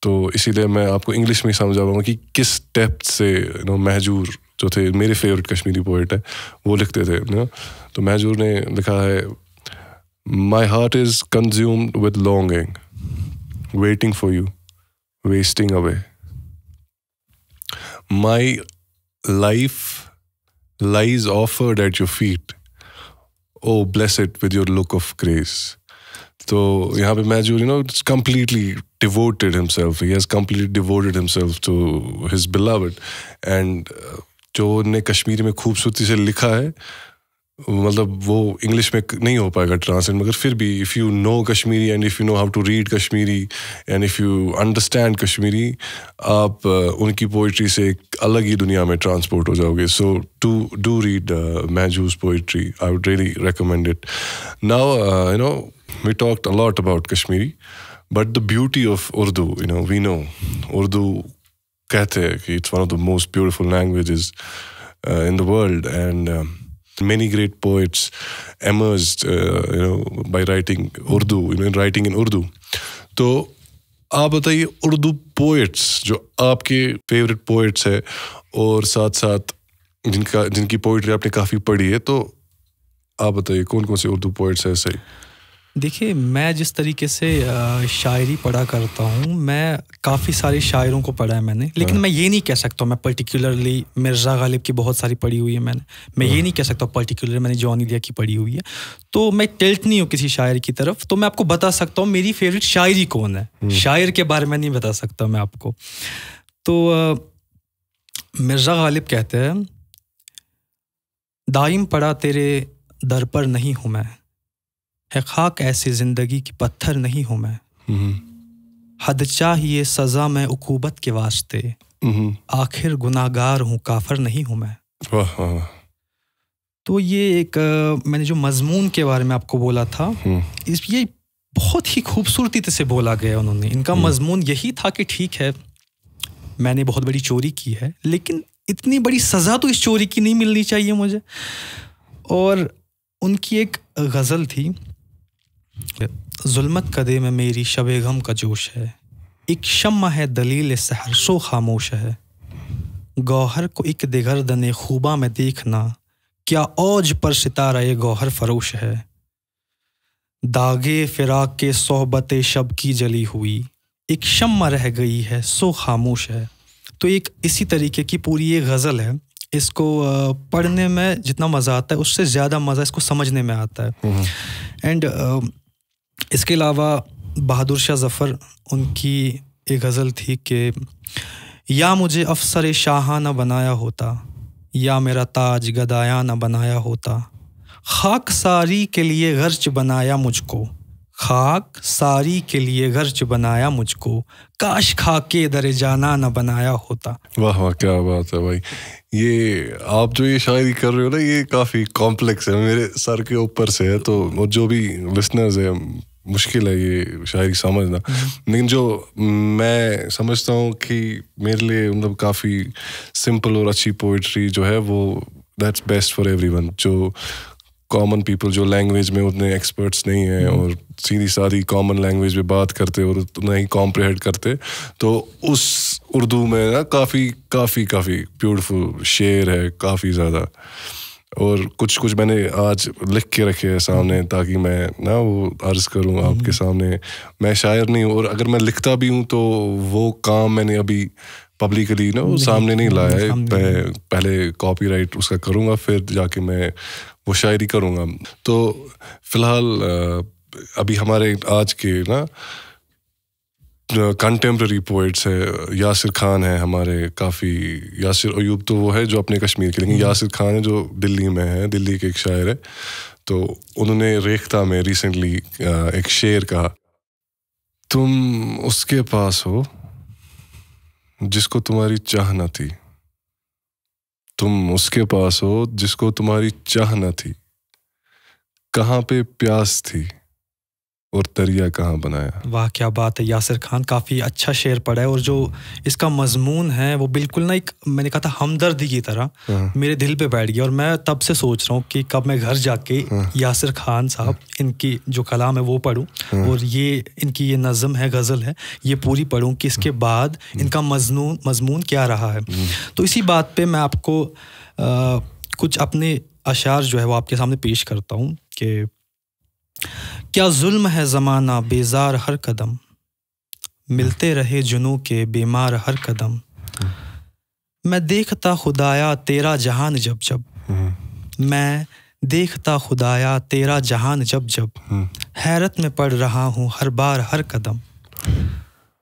तो इसीलिए मैं आपको इंग्लिश में समझा पाऊँगा कि किस टेप से नो महजूर जो थे मेरे फेवरेट कश्मीरी पोइट है वो लिखते थे ना तो महजूर ने लिखा है My heart is consumed with longing, waiting for you, wasting away. My life lies offered at your feet. Oh, bless it with your look of grace. So, you have imagined, you know, it's completely devoted himself. He has completely devoted himself to his beloved. And, uh, जो ने कश्मीर में खूबसूरती से लिखा है मतलब वो इंग्लिश में नहीं हो पाएगा ट्रांसलेट मगर फिर भी if you know Kashmiri and if you know how to read Kashmiri and if you understand Kashmiri आप uh, उनकी पोइट्री से एक अलग ही दुनिया में ट्रांसपोर्ट हो जाओगे so to do read Mahjoor poetry I would really recommend it now you know we talk a lot about Kashmiri but the beauty of Urdu you know we know Urdu कहते हैं कि it's one of the most beautiful language in the world and Many great poets emerged, uh, you know, by writing Urdu, you know, writing in Urdu. तो आप बताइए उर्दू पोइट्स जो आपके फेवरेट पोइट्स है और साथ साथ जिनका जिनकी पोइट्री आपने काफ़ी पढ़ी है तो आप बताइए कौन कौन से उर्दू पोइट्स हैं सही देखिए मैं जिस तरीके से शायरी पढ़ा करता हूँ मैं काफ़ी सारे शायरों को पढ़ा है मैंने लेकिन हाँ। मैं ये नहीं कह सकता मैं पर्टिकुलरली मिर्ज़ा गालिब की बहुत सारी पढ़ी हुई है मैंने मैं ये हाँ। नहीं कह सकता पर्टिकुलर मैंने जॉन इलिया की पढ़ी हुई है तो मैं टिल्ट नहीं हूँ किसी शायर की तरफ तो मैं आपको बता सकता हूँ मेरी फेवरेट शायरी कौन है हम्म। शायर के बारे में नहीं बता सकता मैं आपको तो मिर्ज़ा गालिब कहते हैं दाइम पढ़ा तेरे दर पर नहीं हूँ मैं है खाक ऐसी जिंदगी की पत्थर नहीं हूँ मैं हम्म। हद चाहिए सजा मैं उकूबत के वास्ते हम्म। आखिर गुनागार हूँ काफर नहीं हूँ मैं तो ये एक मैंने जो मजमून के बारे में आपको बोला था हम्म। इस ये बहुत ही खूबसूरती से बोला गया उन्होंने इनका मजमून यही था कि ठीक है मैंने बहुत बड़ी चोरी की है लेकिन इतनी बड़ी सज़ा तो इस चोरी की नहीं मिलनी चाहिए मुझे और उनकी एक गज़ल थी जुल्मत कदे में मेरी शब गम का जोश है एक शम है दलील सहर सो खामोश है गौहर को एक दने खूबा में देखना क्या औज पर सितारा ये गौहर फरोश है दागे फिराक के सोहबत शब की जली हुई एक शम रह गई है सो खामोश है तो एक इसी तरीके की पूरी ये गज़ल है इसको पढ़ने में जितना मज़ा आता है उससे ज़्यादा मज़ा इसको समझने में आता है एंड हम्म। इसके अलावा बहादुर शाह ज़फ़र उनकी एक गज़ल थी कि या मुझे अफसर शाह न बनाया होता या मेरा ताज गदाया ना बनाया होता खाक सारी के लिए गर्च बनाया मुझको खाक सारी के लिए गर्च बनाया मुझको काश खा के दर जाना ना बनाया होता वाह वाह क्या बात है भाई ये आप जो ये शायरी कर रहे हो ना ये काफ़ी कॉम्प्लेक्स है मेरे सर के ऊपर से है तो जो भी लिसनर्स है मुश्किल है ये शायरी समझना हम्म। लेकिन जो मैं समझता हूँ कि मेरे लिए मतलब काफ़ी सिंपल और अच्छी पोइट्री जो है वो दैट्स बेस्ट फॉर एवरी जो कॉमन पीपल जो लैंग्वेज में उतने एक्सपर्ट्स नहीं हैं हम्म। और सीधी सारी कॉमन लैंग्वेज में बात करते और उतना ही कॉम्प्रहेड करते तो उस उर्दू में ना काफ़ी काफ़ी काफ़ी ब्यूटीफुल शेर है काफ़ी ज़्यादा और कुछ कुछ मैंने आज लिख के रखे हैं सामने ताकि मैं ना वो अर्ज़ करूँ हम्म। आपके सामने मैं शायर नहीं हूँ और अगर मैं लिखता भी हूँ तो वो काम मैंने अभी पब्लिकली ना वो सामने नहीं लाया है मैं पहले कॉपीराइट उसका करूँगा फिर जाके मैं वो शायरी करूँगा तो फिलहाल अभी हमारे आज के ना कंटेम्प्रेरी पोइट्स है यासिर खान है हमारे काफ़ी यासिर अयूब तो वो है जो अपने कश्मीर के लेकिन यासिर खान है जो दिल्ली में है दिल्ली के एक शायर है तो उन्होंने रेखता में रिसेंटली uh, एक शेर कहा तुम उसके पास हो जिसको तुम्हारी चाह न थी तुम उसके पास हो जिसको तुम्हारी चाह न थी कहाँ पे प्यास थी और दरिया कहाँ बनाया वाह क्या बात है यासिर खान काफ़ी अच्छा शेर पढ़ा है और जो इसका मजमून है वो बिल्कुल ना एक मैंने कहा था हमदर्दी की तरह हाँ। मेरे दिल पे बैठ गया और मैं तब से सोच रहा हूँ कि कब मैं घर जाके हाँ। यासिर खान साहब हाँ। इनकी जो कलाम है वो पढ़ूँ और ये इनकी ये नज़म है गज़ल है ये पूरी पढ़ूँ कि इसके बाद इनका मजनू मजमून क्या रहा है तो इसी बात पर मैं आपको कुछ अपने अशार जो है वो आपके सामने पेश करता हूँ कि क्या जुल्म है ज़माना बेजार हर कदम मिलते रहे जुनू के बीमार हर कदम मैं देखता खुदाया तेरा जहान जब जब मैं देखता खुदाया तेरा जहान जब जब हैरत में पड़ रहा हूँ हर बार हर कदम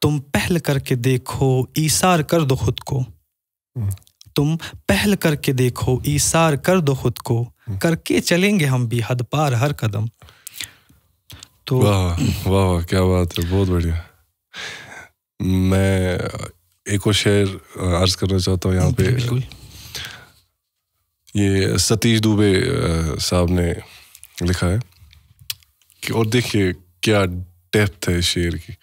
तुम पहल करके देखो ईसार कर दो खुद को तुम पहल करके देखो ईसार कर दो खुद को करके चलेंगे हम भी हद पार हर कदम तो वाह वाह क्या बात है बहुत बढ़िया मैं एक और शेर अर्ज करना चाहता हूँ यहाँ पे ये सतीश दुबे साहब ने लिखा है कि और देखिए क्या डेप्थ है शेर की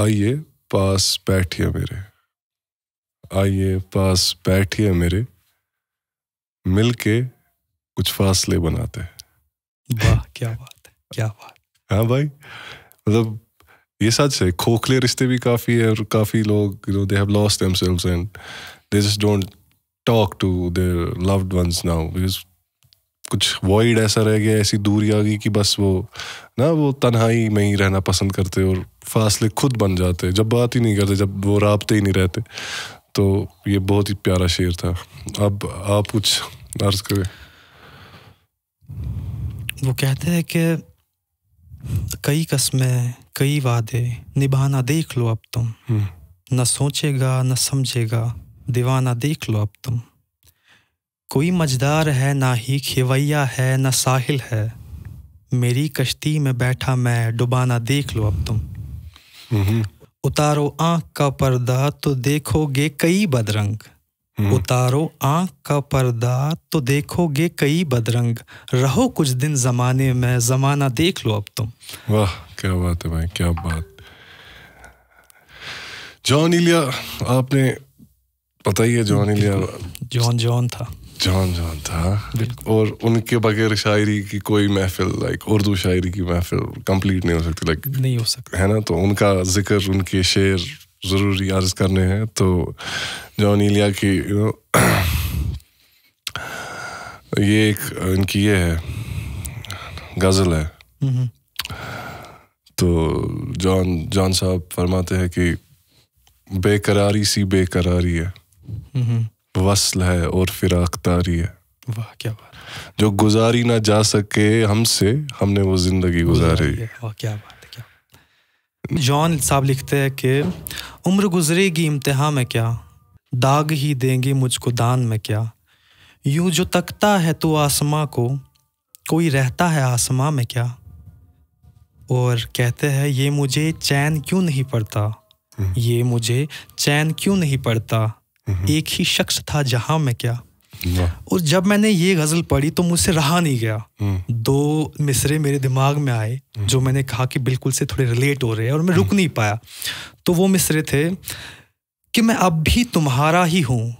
आइए पास बैठिए मेरे आइए पास बैठिए मेरे मिलके कुछ फासले बनाते हैं वाह क्या बात क्या बात हाँ भाई मतलब ये सच है खोखले रिश्ते भी काफ़ी है और काफ़ी लोग you know they have lost themselves and they just don't talk to their loved ones now because कुछ वॉइड ऐसा रह गया ऐसी दूरी आ गई कि बस वो ना वो तन्हाई में ही रहना पसंद करते और फासले खुद बन जाते जब बात ही नहीं करते जब वो रबते ही नहीं रहते तो ये बहुत ही प्यारा शेर था अब आप कुछ अर्ज करें वो कहते हैं कि कई कस्में कई वादे निभाना देख लो अब तुम हम्म। न सोचेगा न समझेगा दीवाना देख लो अब तुम कोई मजदार है ना ही खेवैया है ना साहिल है मेरी कश्ती में बैठा मैं डुबाना देख लो अब तुम हम्म। उतारो आंख का पर्दा तो देखोगे कई बदरंग हम्म। उतारो आंख का पर्दा तो देखोगे कई बदरंग रहो कुछ दिन जमाने में जमाना देख लो अब तुम वाह क्या बात है भाई क्या बात जॉन इलिया आपने पता ही है जॉन इलिया जॉन जॉन था जॉन जॉन था और उनके बगैर शायरी की कोई महफिल लाइक उर्दू शायरी की महफिल कंप्लीट नहीं हो सकती लाइक नहीं हो सकती है ना तो उनका जिक्र उनके शेर ज़रूरी अर्ज करने हैं तो जॉन इलिया की यू नो ये एक इनकी ये है गज़ल है तो जॉन जॉन साहब फरमाते हैं कि बेकरारी सी बेकरारी है वसल है और फिराक तारी है वाह क्या बात जो गुजारी ना जा सके हमसे हमने वो जिंदगी गुजारी है वाह क्या बात है क्या जॉन साहब लिखते हैं कि उम्र गुजरेगी इम्तहा में क्या दाग ही देंगे मुझको दान में क्या यूं जो तकता है तो आसमां को कोई रहता है आसमां में क्या और कहते हैं ये मुझे चैन क्यों नहीं पड़ता हम्म। ये मुझे चैन क्यों नहीं पड़ता हम्म। एक ही शख्स था जहां में क्या और जब मैंने ये गज़ल पढ़ी तो मुझसे रहा नहीं गया hmm. दो मिसरे मेरे दिमाग में आए hmm. जो मैंने कहा कि बिल्कुल से थोड़े रिलेट हो रहे हैं और मैं hmm. रुक नहीं पाया तो वो मिसरे थे कि मैं अब भी तुम्हारा ही हूँ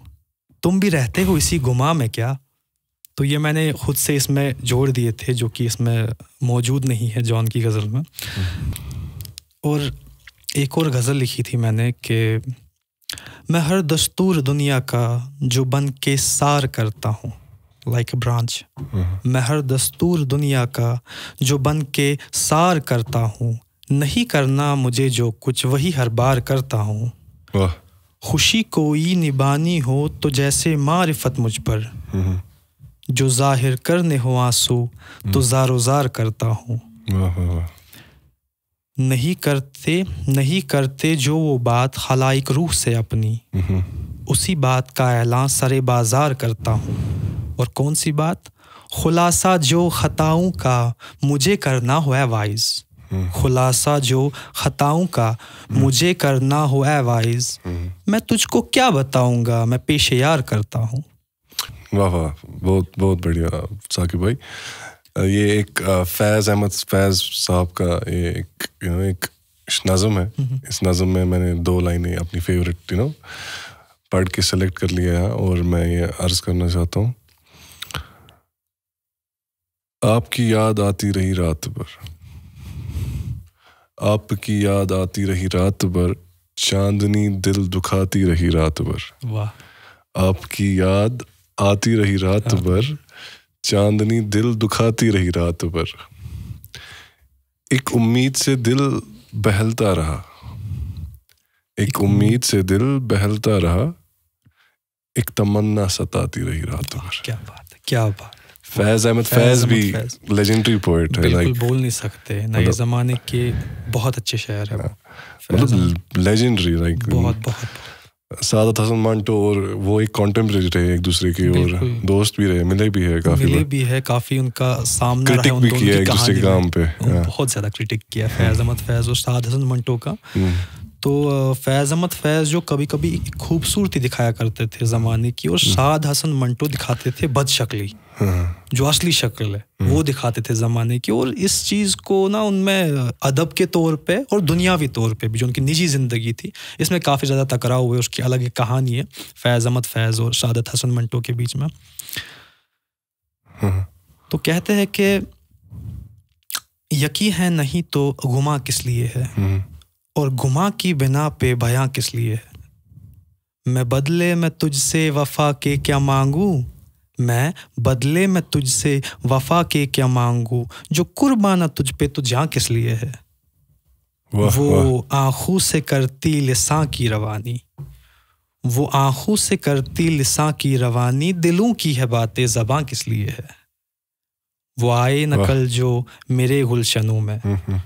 तुम भी रहते हो इसी गुमा में क्या तो ये मैंने खुद से इसमें जोड़ दिए थे जो कि इसमें मौजूद नहीं है जॉन की गज़ल में और एक और गज़ल लिखी थी मैंने कि मैं हर दस्तूर दुनिया का जो बन के सार करता हूँ लाइक like ब्रांच हम्म। मैं हर दस्तूर दुनिया का जो बन के सार करता हूँ नहीं करना मुझे जो कुछ वही हर बार करता हूँ खुशी कोई निबानी हो तो जैसे मारिफत मुझ पर हम्म। जो जाहिर करने हो आंसू तो हम्म। जारो जार करता हूँ नहीं करते नहीं करते जो वो बात खलाइक रूह से अपनी हम्म। उसी बात का ऐलान सरे बाजार करता हूँ और कौन सी बात खुलासा जो खताओं का मुझे करना हो वाइज हम्म। खुलासा जो खताओं का हम्म। मुझे करना हो वाइज मैं तुझको क्या बताऊंगा मैं पेशे यार करता हूँ वाह वाह बहुत बहुत बढ़िया साकिब भाई ये एक फैज़ अहमद फैज़ साहब का ये एक यू नो एक नज़म है इस नज़म में मैंने दो लाइनें अपनी फेवरेट यू नो पढ़ के सेलेक्ट कर लिया है और मैं ये अर्ज़ करना चाहता हूँ आपकी याद आती रही रात भर आपकी याद आती रही रात भर चांदनी दिल दुखाती रही रात भर वाह आपकी याद आती रही रात हाँ। भर चांदनी दिल दुखाती रही रात पर एक उम्मीद से दिल बहलता रहा एक उम्मीद से दिल बहलता रहा एक तमन्ना सताती रही रात पर क्या बात है क्या बात फैज अहमद फैज भी लेजेंडरी पोएट है लाइक बोल नहीं सकते नए मतलब- जमाने के बहुत अच्छे शायर है मतलब लेजेंडरी लाइक बहुत बहुत सादत हसन मंटो तो और वो एक कॉन्टेम्प्रेरी रहे एक दूसरे की और दोस्त भी रहे मिले भी है काफी मिले भी है काफी उनका सामना क्रिटिक भी किया एक दूसरे के काम पे हाँ। बहुत ज्यादा क्रिटिक किया हम्म। फैज अहमद फैज और साद हसन मंटो का हम्म। तो फैज़ अहमद फैज़ जो कभी कभी खूबसूरती दिखाया करते थे ज़माने की और हम्म। साद हसन मंटो तो दिखाते थे बदशकली जो असली शक्ल है वो दिखाते थे जमाने की और इस चीज को ना उनमें अदब के तौर पे और दुनियावी तौर पे भी जो उनकी निजी जिंदगी थी इसमें काफी ज्यादा टकराव हुए उसकी अलग एक कहानी है फैज अहमद फैज और शादत हसन मंटो के बीच में हम्म। तो कहते हैं कि यकी है नहीं तो गुमा किस लिए है हम्म। और गुमा की बिना पे भया किस लिए है मैं बदले मैं तुझसे वफा के क्या मांगू मैं बदले में तुझसे वफा के क्या मांगू जो कुर्बाना तुझ पे तो जहाँ किस लिए है वो आंखों से करती लिसा की रवानी वो आंखों से करती लिसा की रवानी दिलों की है बातें जबां किस लिए है वो आए न कल जो मेरे गुलशनों में हम्म, हम्म।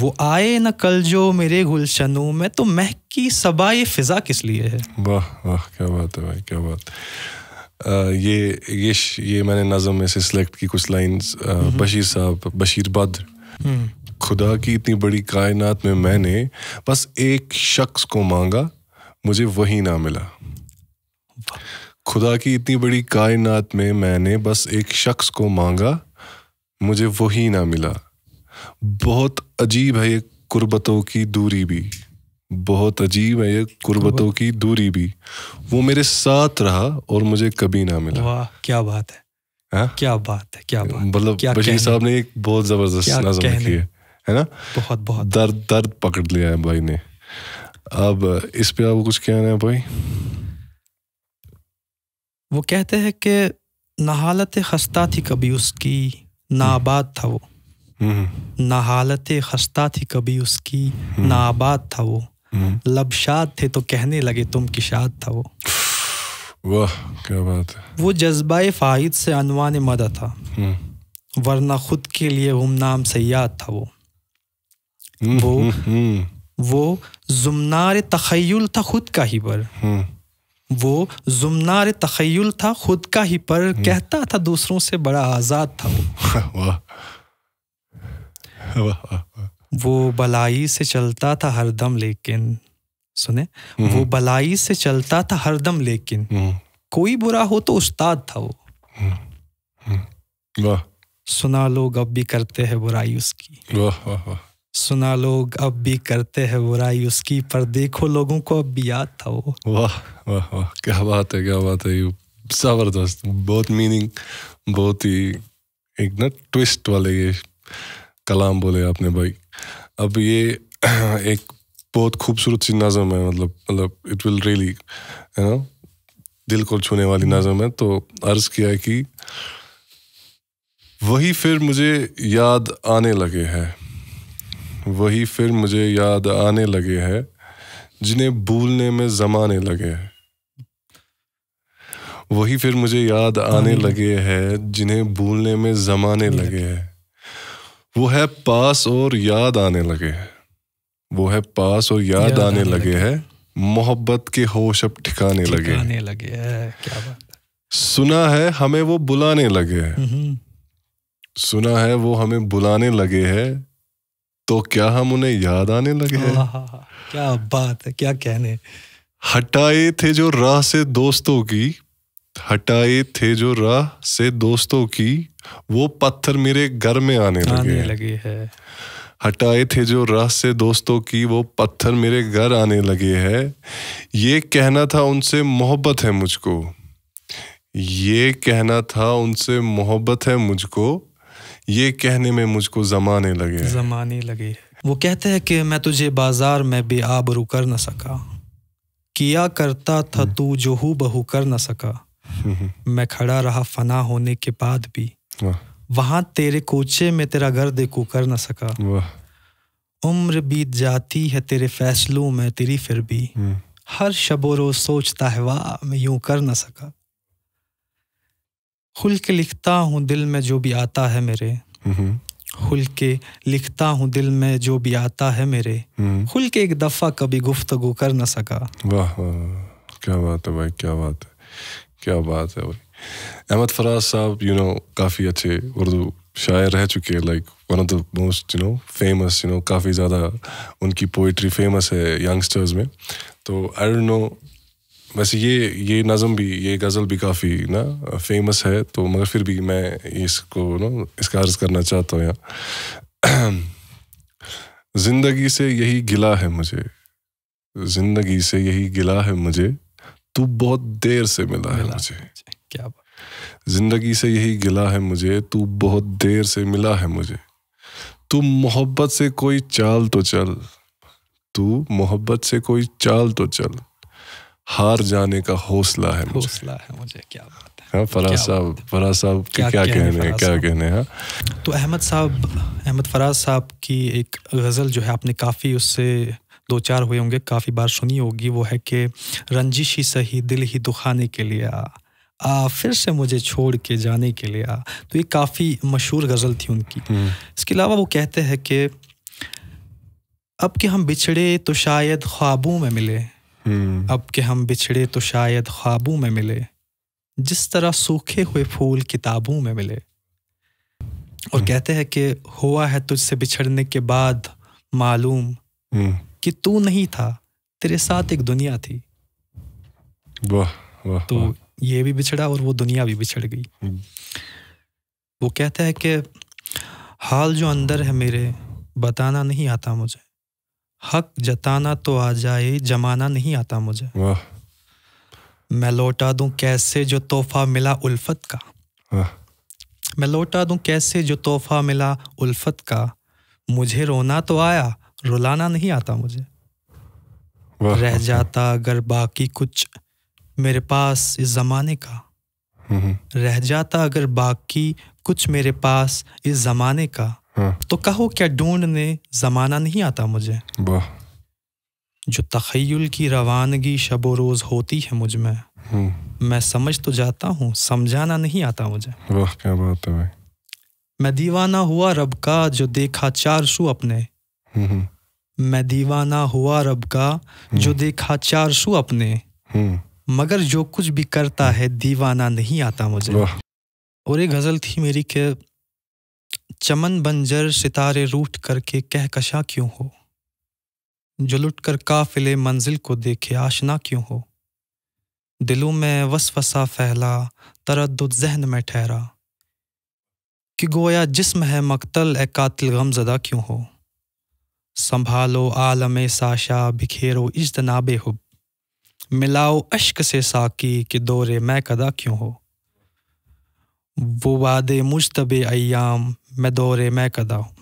वो आए न कल जो मेरे गुलशनों में तो महकी सबाए फिजा किस लिए है वाह वाह क्या बात है भाई क्या बात है ये ये ये मैंने नज़म में से सिलेक्ट की कुछ लाइंस हम्म। बशीर साहब बशीर बद्र हम्म। खुदा की इतनी बड़ी कायनात में मैंने बस एक शख्स को मांगा मुझे वही ना मिला खुदा की इतनी बड़ी कायनात में मैंने बस एक शख्स को मांगा मुझे वही ना मिला बहुत अजीब है ये कुर्बतों की दूरी भी बहुत अजीब है ये कुर्बतों की दूरी भी वो मेरे साथ रहा और मुझे कभी ना मिला वाह क्या बात है आ? हाँ? क्या बात है क्या बात मतलब बशीर साहब ने एक बहुत जबरदस्त नजर रखी है है ना बहुत बहुत दर्द दर्द पकड़ लिया है भाई ने अब इस पे आपको कुछ कहना है भाई वो कहते हैं कि ना हालत खस्ता थी कभी उसकी ना हम्म। आबाद था वो हम्म। ना हालत खस्ता थी कभी उसकी हम्म। ना आबाद था वो लबशाद थे तो कहने लगे तुम की शाद था वो वाह क्या बात है वो जज्बा फ़ाहिद से अनवान मदा था हम्म। वरना खुद के लिए गुम नाम सयाद था वो हम्म, वो हम्म, वो जुमनार तखयल था खुद का ही पर वो जुमनार तखयल था खुद का ही पर कहता था दूसरों से बड़ा आज़ाद था वो वाह वाह वो बलाई से चलता था हरदम लेकिन सुने हम्म। वो बलाई से चलता था हरदम लेकिन हम्म। कोई बुरा हो तो उस्ताद था वो हम्म। वाह सुना लोग अब भी करते हैं बुराई उसकी वाह वाह सुना लोग अब भी करते हैं बुराई उसकी पर देखो लोगों को अब भी याद था वो वाह वाह वाह क्या बात है क्या बात है जबरदस्त बहुत मीनिंग बहुत ही एक ना ट्विस्ट वाले ये कलाम बोले आपने भाई अब ये एक बहुत खूबसूरत सी नज़म है मतलब मतलब इट विल रियली है ना दिल को छूने वाली हम्म। नज़म है तो अर्ज़ किया है कि वही फिर मुझे याद आने लगे हैं वही फिर मुझे याद आने लगे हैं जिन्हें भूलने में जमाने लगे हैं वही फिर मुझे याद आने लगे हैं जिन्हें भूलने में जमाने लगे हैं वो है पास और याद आने लगे वो है पास और याद, याद आने, आने लगे, लगे है मोहब्बत के होश अब ठिकाने लगे ठिकाने लगे है क्या बात सुना है हमें वो बुलाने लगे है हम्म, हम्म। सुना है वो हमें बुलाने लगे है तो क्या हम उन्हें याद आने लगे हैं क्या बात है क्या कहने हटाए थे जो राह से दोस्तों की हटाए थे जो राह से दोस्तों की वो पत्थर मेरे घर में आने, आने लगे, लगे है हटाए थे जो राह से दोस्तों की वो पत्थर मेरे घर आने लगे है ये कहना था उनसे मोहब्बत है मुझको ये कहना था उनसे मोहब्बत है मुझको ये कहने में मुझको जमाने लगे जमाने लगे वो कहते हैं कि मैं तुझे बाजार में बेआबरू कर न सका किया करता था हम्म। तू जो हु बहू कर न सका मैं खड़ा रहा फना होने के बाद भी वहां तेरे कोचे में तेरा घर देखो कर ना सका उम्र बीत जाती है तेरे फैसलों में तेरी फिर भी हम्म। हर शबो रोज सोचता है वाह मैं यूं कर ना सका खुल के लिखता हूँ दिल में जो भी आता है मेरे हम्म। खुल के लिखता हूँ दिल में जो भी आता है मेरे हम्म। खुल के एक दफा कभी गुफ्तगु कर ना सका वाह वाह क्या बात है भाई क्या बात है क्या बात है भाई अहमद फराज साहब यू नो काफ़ी अच्छे उर्दू शायर रह चुके हैं like one of the most you know famous you know काफ़ी ज़्यादा उनकी पोइट्री फेमस है यंगस्टर्स में तो आई डोंट नो वैसे ये ये नज़म भी ये गज़ल भी काफ़ी ना फेमस है तो मगर फिर भी मैं इसको नो इसका अर्ज़ करना चाहता हूँ यहाँ ज़िंदगी से यही गिला है मुझे ज़िंदगी से यही गिला है मुझे तू बहुत देर से मिला, मिला है मुझे क्या बात जिंदगी से यही गिला है मुझे तू बहुत देर से मिला है मुझे तू मोहब्बत से कोई चाल तो चल तू मोहब्बत से कोई चाल तो चल हार जाने का हौसला है मुझे हौसला है मुझे क्या बात हाँ, फराज साहब फराज साहब क्या कहने हैं क्या कहने हैं हाँ। तो अहमद साहब अहमद फराज साहब की एक गज़ल जो है आपने काफ़ी उससे दो चार हुए होंगे काफ़ी बार सुनी होगी वो है कि रंजिश ही सही दिल ही दुखाने के लिए आ आ, फिर से मुझे छोड़ के जाने के लिए आ तो ये काफ़ी मशहूर गज़ल थी उनकी हम्म। इसके अलावा वो कहते हैं कि अब के हम बिछड़े तो शायद ख्वाबों में मिले हम्म। अब के हम बिछड़े तो शायद ख्वाबों में मिले जिस तरह सूखे हुए फूल किताबों में मिले और हम्म। कहते हैं कि हुआ है तुझसे बिछड़ने के बाद मालूम कि तू नहीं था तेरे साथ एक दुनिया थी वाह वाह तो ये भी बिछड़ा और वो दुनिया भी बिछड़ गई हम्म। वो कहता है कि हाल जो अंदर है मेरे बताना नहीं आता मुझे हक जताना तो आ जाए जमाना नहीं आता मुझे वाह मैं लौटा दूं कैसे जो तोहफा मिला उल्फत का मैं लौटा दूं कैसे जो तोहफा मिला उल्फत का मुझे रोना तो आया रुलाना नहीं आता मुझे रह जाता अगर बाकी कुछ मेरे पास इस ज़माने का हम्म। रह जाता अगर बाकी कुछ मेरे पास इस ज़माने का हाँ। तो कहो क्या ढूंढने ज़माना नहीं आता मुझे जो तखयल की रवानगी शब रोज़ होती है मुझ में हम्म। मैं समझ तो जाता हूँ समझाना नहीं आता मुझे वाह क्या बात है भाई मैं दीवाना हुआ रब का जो देखा चार सू अपने हम्म। मैं दीवाना हुआ रब का हम्म। जो देखा चार सू अपने हम्म। मगर जो कुछ भी करता है दीवाना नहीं आता मुझे और एक गज़ल थी मेरी के चमन बंजर सितारे रूठ करके कहकशा क्यों हो जो लुट कर काफिले मंजिल को देखे आशना क्यों हो दिलों में वसवसा फैला तरद जहन में ठहरा कि गोया जिस्म है मकतल ए कातिल गमजदा क्यों हो संभालो आलम साशा बिखेरो इजतनाब हुब मिलाओ अश्क से साकी कि दौरे मैं कदा क्यों हो वो बाद मुशतब अयाम मैं दौरे मैं कदा हूँ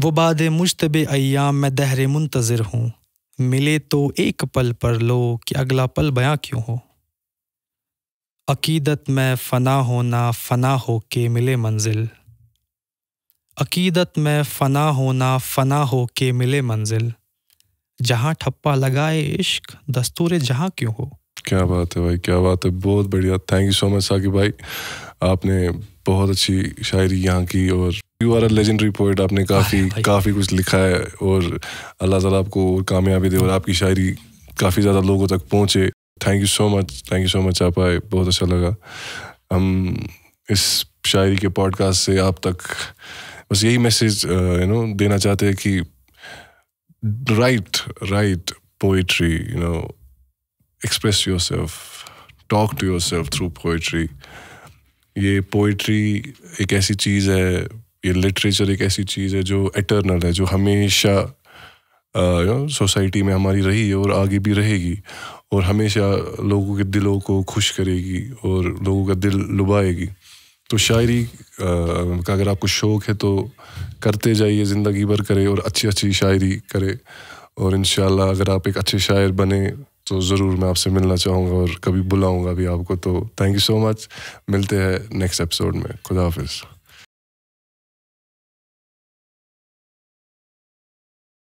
वो बाद मुशतब अयाम मैं दहरे मुंतज़र हूँ मिले तो एक पल पर लो कि अगला पल बयां क्यों हो अकीदत में फ़ना होना फ़ना हो के मिले मंजिल अकीदत में फ़ना होना फ़ना हो के मिले मंजिल जहाँ ठप्पा लगाए इश्क दस्तूर जहाँ क्यों हो क्या बात है भाई क्या बात है बहुत बढ़िया thank you so much Saqib भाई आपने बहुत अच्छी शायरी यहाँ की और you are a legendary poet आपने काफ़ी काफ़ी कुछ लिखा है और अल्लाह ताला आपको कामयाबी दे और आपकी शायरी काफ़ी ज़्यादा लोगों तक पहुँचे thank you so much thank you so much आप आए बहुत अच्छा लगा हम इस शायरी के पॉडकास्ट से आप तक बस यही मैसेज यू नो देना चाहते हैं कि right right poetry you know express yourself talk to yourself through poetry ये पोइट्री एक ऐसी चीज़ है ये लिटरेचर एक ऐसी चीज़ है जो एटर्नल है जो हमेशा यू नो सोसाइटी में हमारी रही है और आगे भी रहेगी और हमेशा लोगों के दिलों को खुश करेगी और लोगों का दिल लुभाएगी तो शायरी का अगर आपको शौक़ है तो करते जाइए ज़िंदगी भर करें और अच्छी अच्छी शायरी करें और इन अगर आप एक अच्छे शायर बने तो ज़रूर मैं आपसे मिलना चाहूँगा और कभी बुलाऊँगा भी आपको तो थैंक यू सो मच मिलते हैं नेक्स्ट एपिसोड में खुदा हाफिज़